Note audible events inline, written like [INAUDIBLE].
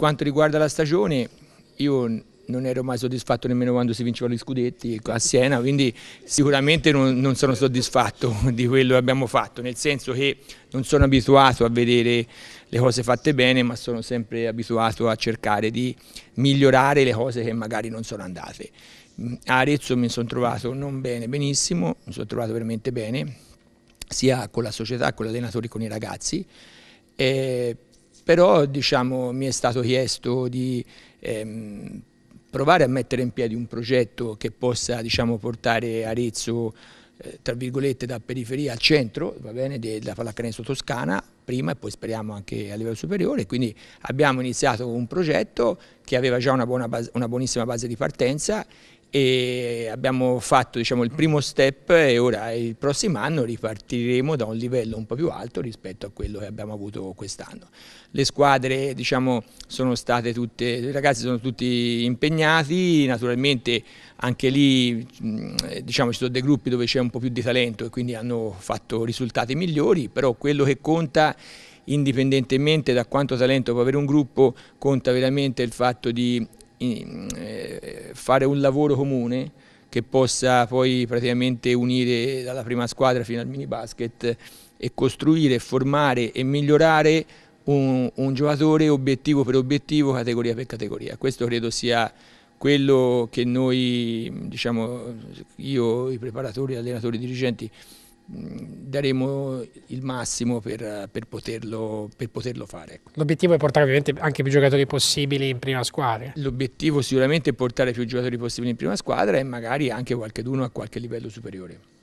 Quanto riguarda la stagione, io non ero mai soddisfatto nemmeno quando si vincevano gli scudetti a Siena, quindi sicuramente non, non, sono soddisfatto [LAUGHS] di quello che abbiamo fatto, nel senso che non sono abituato a vedere le cose fatte bene, ma sono sempre abituato a cercare di migliorare le cose che magari non sono andate. A Arezzo mi sono trovato non bene, benissimo, mi sono trovato veramente bene, sia con la società, con gli allenatori, con i ragazzi. E però diciamo, mi è stato chiesto di ehm, provare a mettere in piedi un progetto che possa diciamo, portare Arezzo eh, tra virgolette da periferia al centro va bene, della pallacanestro toscana prima e poi speriamo anche a livello superiore quindi abbiamo iniziato un progetto che aveva già una, buona base, una buonissima base di partenza e abbiamo fatto diciamo, il primo step e ora il prossimo anno ripartiremo da un livello un po' più alto rispetto a quello che abbiamo avuto quest'anno. Le squadre diciamo, sono state tutte, i ragazzi sono tutti impegnati, naturalmente anche lì diciamo, ci sono dei gruppi dove c'è un po' più di talento e quindi hanno fatto risultati migliori, però quello che conta indipendentemente da quanto talento può avere un gruppo, conta veramente il fatto di eh, fare un lavoro comune che possa poi praticamente unire dalla prima squadra fino al mini basket e costruire, formare e migliorare un, un, giocatore obiettivo per obiettivo, categoria per categoria. Questo credo sia quello che noi, diciamo, io, i preparatori, gli allenatori, i dirigenti, daremo il massimo per, per, poterlo, per poterlo, fare. Ecco. L'obiettivo è portare ovviamente anche più giocatori possibili in prima squadra. L'obiettivo sicuramente è portare più giocatori possibili in prima squadra e magari anche qualcuno a qualche livello superiore.